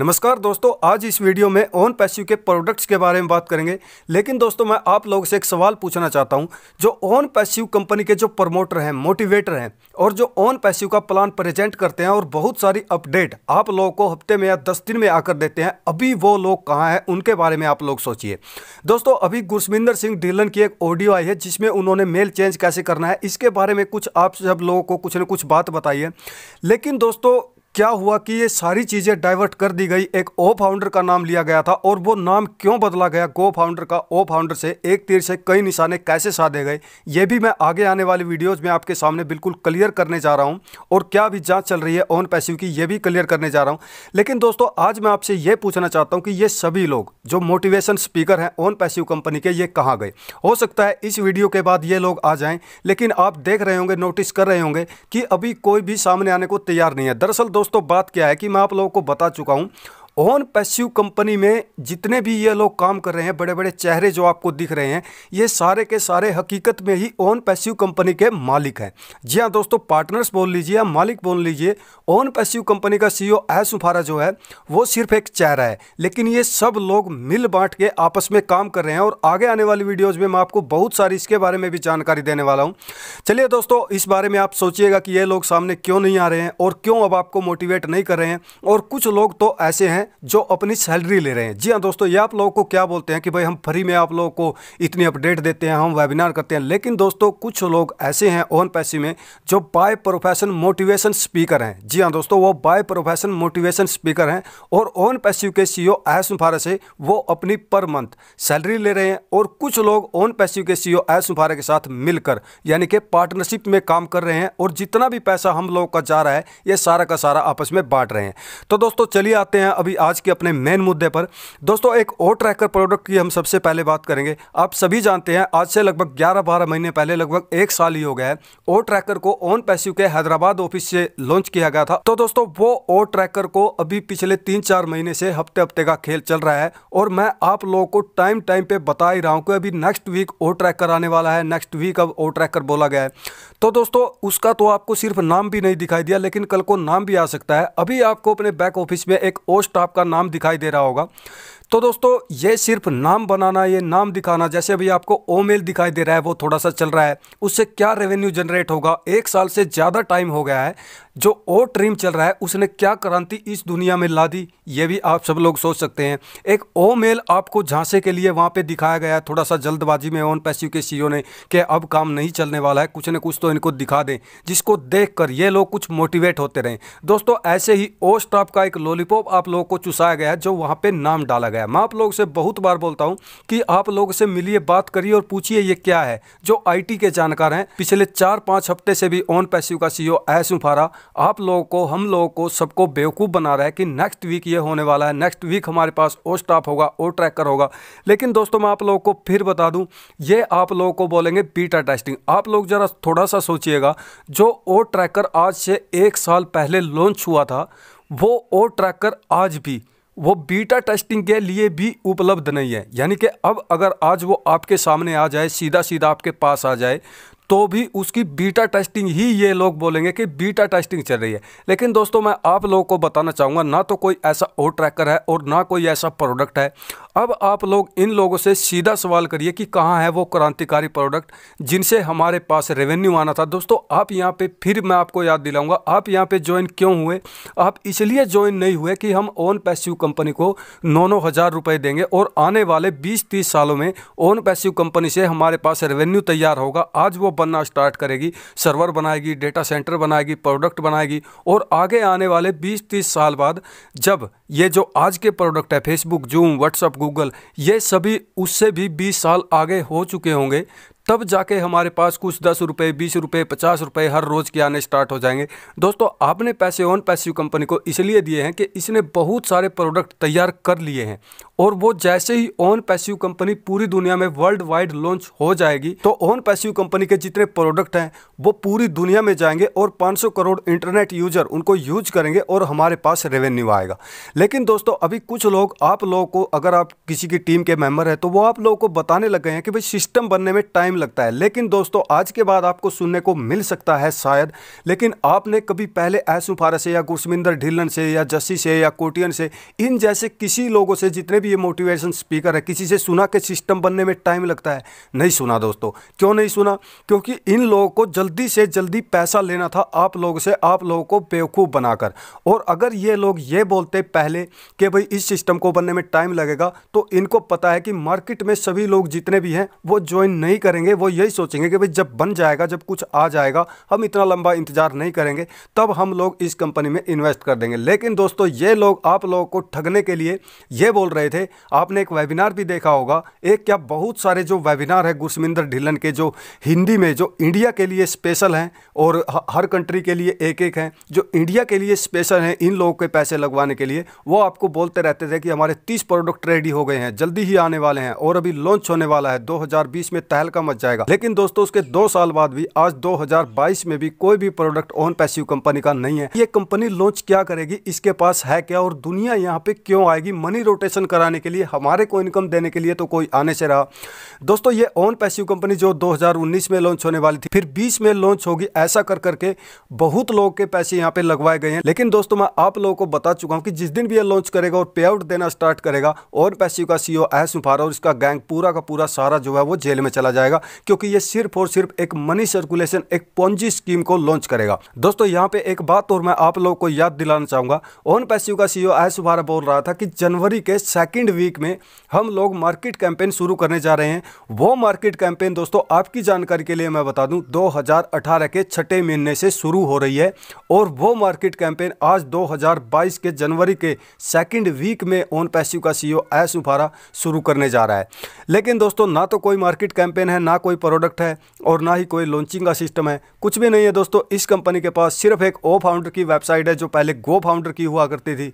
नमस्कार दोस्तों आज इस वीडियो में ओन पैसिव के प्रोडक्ट्स के बारे में बात करेंगे लेकिन दोस्तों मैं आप लोगों से एक सवाल पूछना चाहता हूं जो ओन पैसिव कंपनी के जो प्रमोटर हैं मोटिवेटर हैं और जो ओन पैसिव का प्लान प्रेजेंट करते हैं और बहुत सारी अपडेट आप लोगों को हफ्ते में या दस दिन में आकर देते हैं अभी वो लोग कहाँ हैं उनके बारे में आप लोग सोचिए दोस्तों अभी गुरसमिंदर सिंह ढिलन की एक ऑडियो आई है जिसमें उन्होंने मेल चेंज कैसे करना है इसके बारे में कुछ आप सब लोगों को कुछ ना कुछ बात बताई है लेकिन दोस्तों क्या हुआ कि ये सारी चीज़ें डाइवर्ट कर दी गई एक ओ फाउंडर का नाम लिया गया था और वो नाम क्यों बदला गया गो फाउंडर का ओ फाउंडर से एक तीर से कई निशाने कैसे साधे गए ये भी मैं आगे आने वाली वीडियोज़ में आपके सामने बिल्कुल क्लियर करने जा रहा हूँ और क्या भी जाँच चल रही है ओन पैसिव की ये भी क्लियर करने जा रहा हूँ लेकिन दोस्तों आज मैं आपसे ये पूछना चाहता हूँ कि ये सभी लोग जो मोटिवेशन स्पीकर हैं ओन पैसिव कंपनी के ये कहाँ गए हो सकता है इस वीडियो के बाद ये लोग आ जाएँ लेकिन आप देख रहे होंगे नोटिस कर रहे होंगे कि अभी कोई भी सामने आने को तैयार नहीं है दरअसल दोस्तों दोस्तों बात क्या है कि मैं आप लोगों को बता चुका हूँ ओन पैस्यू कंपनी में जितने भी ये लोग काम कर रहे हैं बड़े बड़े चेहरे जो आपको दिख रहे हैं ये सारे के सारे हकीकत में ही ओन पैस्यू कंपनी के मालिक हैं जी हाँ दोस्तों पार्टनर्स बोल लीजिए या मालिक बोल लीजिए ओन पैस्यू कंपनी का e सीईओ ओ सुफारा जो है वो सिर्फ एक चेहरा है लेकिन ये सब लोग मिल बांट के आपस में काम कर रहे हैं और आगे आने वाली वीडियोज़ में मैं आपको बहुत सारी इसके बारे में भी जानकारी देने वाला हूँ चलिए दोस्तों इस बारे में आप सोचिएगा कि ये लोग सामने क्यों नहीं आ रहे हैं और क्यों अब आपको मोटिवेट नहीं कर रहे हैं और कुछ लोग तो ऐसे हैं जो अपनी सैलरी ले रहे हैं जी हाँ दोस्तों ये आप लोगों को क्या बोलते हैं कि भाई हम फ्री में आप लोगों को इतनी अपडेट देते हैं हम वेबिनार करते हैं लेकिन दोस्तों कुछ लोग ऐसे हैं ओन पैसे में जो बाय प्रोफेशन मोटिवेशन स्पीकर हैं जी हाँ दोस्तों वो बाय प्रोफेशन मोटिवेशन स्पीकर हैं और ओन पैसिव के सी ओ एस मुफारा से वो अपनी पर मंथ सैलरी ले रहे हैं और कुछ लोग ओन पैसिव के सी ओ एस मुफारा के साथ मिलकर यानी कि पार्टनरशिप में काम कर रहे हैं और जितना भी पैसा हम लोगों का जा रहा है ये सारा का सारा आपस में बांट रहे हैं तो दोस्तों चलिए आते हैं अभी आज के अपने मेन मुद्दे पर दोस्तों एक और ट्रैकर प्रोडक्ट की हम सबसे पहले बात करेंगे आप सभी जानते हैं आज से लगभग 11-12 महीने पहले लगभग एक साल ही हो गया है ओ ट्रैकर को ऑन पैसिव के हैदराबाद ऑफिस से लॉन्च किया गया था तो दोस्तों वो ओ ट्रैकर को अभी पिछले तीन चार महीने से हफ्ते हफ्ते का खेल चल रहा है और मैं आप लोगों को टाइम टाइम पे बता ही रहा हूँ कि अभी नेक्स्ट वीक ओ ट्रैकर आने वाला है नेक्स्ट वीक अब ओ ट्रैकर बोला गया है तो दोस्तों उसका तो आपको सिर्फ नाम भी नहीं दिखाई दिया लेकिन कल को नाम भी आ सकता है अभी आपको अपने बैक ऑफिस में एक ओ स्टाफ आपका नाम दिखाई दे रहा होगा तो दोस्तों ये सिर्फ नाम बनाना ये नाम दिखाना जैसे अभी आपको ओमेल दिखाई दे रहा है वो थोड़ा सा चल रहा है उससे क्या रेवेन्यू जनरेट होगा एक साल से ज़्यादा टाइम हो गया है जो ओ ट्रीम चल रहा है उसने क्या क्रांति इस दुनिया में ला दी ये भी आप सब लोग सोच सकते हैं एक ओ मेल आपको झांसे के लिए वहाँ पे दिखाया गया है थोड़ा सा जल्दबाजी में ओन पैसिव के सीईओ e ने कि अब काम नहीं चलने वाला है कुछ न कुछ तो इनको दिखा दें जिसको देखकर ये लोग कुछ मोटिवेट होते रहें दोस्तों ऐसे ही ओ स्टाफ का एक लॉलीपॉप आप लोगों को चुसाया गया है जो वहाँ पर नाम डाला गया गया मैं आप लोगों से बहुत बार बोलता हूँ कि आप लोगों से मिलिए बात करिए और पूछिए ये क्या है जो आईटी के जानकार हैं पिछले चार पाँच हफ्ते से भी ऑन पैसिव का सीईओ ऐस e उफारा आप लोगों को हम लोगों को सबको बेवकूफ़ बना रहा है कि नेक्स्ट वीक ये होने वाला है नेक्स्ट वीक हमारे पास ओ स्टाफ होगा ओ ट्रैकर होगा लेकिन दोस्तों मैं आप लोगों को फिर बता दूँ ये आप लोगों को बोलेंगे बीटा टेस्टिंग आप लोग ज़रा थोड़ा सा सोचिएगा जो ओ ट्रैकर आज से एक साल पहले लॉन्च हुआ था वो ओ ट्रैकर आज भी वो बीटा टेस्टिंग के लिए भी उपलब्ध नहीं है यानी कि अब अगर आज वो आपके सामने आ जाए सीधा सीधा आपके पास आ जाए तो भी उसकी बीटा टेस्टिंग ही ये लोग बोलेंगे कि बीटा टेस्टिंग चल रही है लेकिन दोस्तों मैं आप लोगों को बताना चाहूँगा ना तो कोई ऐसा ओ ट्रैकर है और ना कोई ऐसा प्रोडक्ट है अब आप लोग इन लोगों से सीधा सवाल करिए कि कहाँ है वो क्रांतिकारी प्रोडक्ट जिनसे हमारे पास रेवेन्यू आना था दोस्तों आप यहाँ पर फिर मैं आपको याद दिलाऊंगा आप यहाँ पर ज्वाइन क्यों हुए आप इसलिए ज्वाइन नहीं हुए कि हम ओन पैस्यू कंपनी को नौ नौ हज़ार रुपये देंगे और आने वाले बीस तीस सालों में ओन पैस्यू कंपनी से हमारे पास रेवेन्यू तैयार होगा आज वो बनना स्टार्ट करेगी सर्वर बनाएगी डेटा सेंटर बनाएगी प्रोडक्ट बनाएगी और आगे आने वाले 20-30 साल बाद जब ये जो आज के प्रोडक्ट है फेसबुक जूम व्हाट्सअप गूगल ये सभी उससे भी 20 साल आगे हो चुके होंगे तब जाके हमारे पास कुछ दस रुपये बीस रुपये पचास रुपये हर रोज़ के आने स्टार्ट हो जाएंगे दोस्तों आपने पैसे ऑन पैसिव कंपनी को इसलिए दिए हैं कि इसने बहुत सारे प्रोडक्ट तैयार कर लिए हैं और वो जैसे ही ऑन पैसिव कंपनी पूरी दुनिया में वर्ल्ड वाइड लॉन्च हो जाएगी तो ऑन पैसिव कंपनी के जितने प्रोडक्ट हैं वो पूरी दुनिया में जाएंगे और पाँच करोड़ इंटरनेट यूजर उनको यूज करेंगे और हमारे पास रेवेन्यू आएगा लेकिन दोस्तों अभी कुछ लोग आप लोगों को अगर आप किसी की टीम के मेम्बर हैं तो वो आप लोगों को बताने लग गए हैं कि भाई सिस्टम बनने में टाइम लगता है लेकिन दोस्तों आज के बाद आपको सुनने को मिल सकता है शायद लेकिन आपने कभी पहले ऐसु फारा से या गुरसमिंदर ढिल्लन से या जस्सी से या कोटियन से इन जैसे किसी लोगों से जितने भी ये मोटिवेशन स्पीकर है किसी से सुना के सिस्टम बनने में टाइम लगता है नहीं सुना दोस्तों क्यों नहीं सुना क्योंकि इन लोगों को जल्दी से जल्दी पैसा लेना था आप लोगों से आप लोगों को बेवकूफ़ बनाकर और अगर ये लोग ये बोलते पहले कि भाई इस सिस्टम को बनने में टाइम लगेगा तो इनको पता है कि मार्केट में सभी लोग जितने भी हैं वो ज्वाइन नहीं करेंगे करेंगे वो यही सोचेंगे कि भाई जब बन जाएगा जब कुछ आ जाएगा हम इतना लंबा इंतज़ार नहीं करेंगे तब हम लोग इस कंपनी में इन्वेस्ट कर देंगे लेकिन दोस्तों ये लोग आप लोगों को ठगने के लिए ये बोल रहे थे आपने एक वेबिनार भी देखा होगा एक क्या बहुत सारे जो वेबिनार है गुरसमिंदर ढिल्लन के जो हिंदी में जो इंडिया के लिए स्पेशल हैं और हर कंट्री के लिए एक एक हैं जो इंडिया के लिए स्पेशल हैं इन लोगों के पैसे लगवाने के लिए वो आपको बोलते रहते थे कि हमारे तीस प्रोडक्ट रेडी हो गए हैं जल्दी ही आने वाले हैं और अभी लॉन्च होने वाला है 2020 में तहलका मच बच जाएगा लेकिन दोस्तों उसके दो साल बाद भी आज 2022 में भी कोई भी प्रोडक्ट ओन पैसिव कंपनी का नहीं है ये कंपनी लॉन्च क्या करेगी इसके पास है क्या और दुनिया यहाँ पे क्यों आएगी मनी रोटेशन कराने के लिए हमारे को इनकम देने के लिए तो कोई आने से रहा दोस्तों ये ओन पैसिव कंपनी जो दो में लॉन्च होने वाली थी फिर बीस में लॉन्च होगी ऐसा कर करके बहुत लोग के पैसे यहाँ पे लगवाए गए हैं लेकिन दोस्तों मैं आप लोगों को बता चुका हूँ कि जिस दिन भी ये लॉन्च करेगा और पे आउट देना स्टार्ट करेगा ऑन पैसिव का सीओ एस मुफारा और इसका गैंग पूरा का पूरा सारा जो है वो जेल में चला जाएगा करेगा क्योंकि ये सिर्फ और सिर्फ एक मनी सर्कुलेशन एक पोंजी स्कीम को लॉन्च करेगा दोस्तों यहाँ पे एक बात और मैं आप लोगों को याद दिलाना चाहूंगा ओन पैसि का सीओ e आय सुबारा बोल रहा था कि जनवरी के सेकेंड वीक में हम लोग मार्केट कैंपेन शुरू करने जा रहे हैं वो मार्केट कैंपेन दोस्तों आपकी जानकारी के लिए मैं बता दूं दो के छठे महीने से शुरू हो रही है और वो मार्केट कैंपेन आज दो के जनवरी के सेकेंड वीक में ओन पैसि का सीओ e आय सुबारा शुरू करने जा रहा है लेकिन दोस्तों ना तो कोई मार्केट कैंपेन है ना कोई प्रोडक्ट है और ना ही कोई लॉन्चिंग का सिस्टम है कुछ भी नहीं है दोस्तों इस कंपनी के पास सिर्फ एक ओ फाउंडर की वेबसाइट है जो पहले गो फाउंडर की हुआ करती थी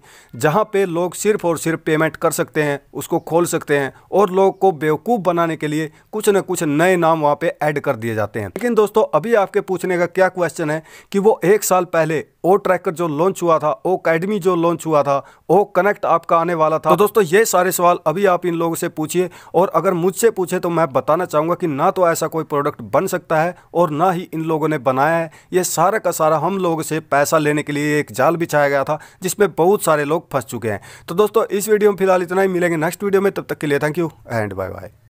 जहाँ पे लोग सिर्फ और सिर्फ पेमेंट कर सकते हैं उसको खोल सकते हैं और लोग को बेवकूफ़ बनाने के लिए कुछ न कुछ नए नाम वहाँ पर ऐड कर दिए जाते हैं लेकिन दोस्तों अभी आपके पूछने का क्या क्वेश्चन है कि वो एक साल पहले ओ ट्रैकर जो लॉन्च हुआ था ओ अकेडमी जो लॉन्च हुआ था ओ कनेक्ट आपका आने वाला था तो दोस्तों ये सारे सवाल अभी आप इन लोगों से पूछिए और अगर मुझसे पूछे तो मैं बताना चाहूंगा कि ना ना तो ऐसा कोई प्रोडक्ट बन सकता है और ना ही इन लोगों ने बनाया है ये सारा का सारा हम लोगों से पैसा लेने के लिए एक जाल बिछाया गया था जिसमें बहुत सारे लोग फंस चुके हैं तो दोस्तों इस वीडियो में फिलहाल इतना ही मिलेंगे नेक्स्ट वीडियो में तब तक के लिए thank you and bye bye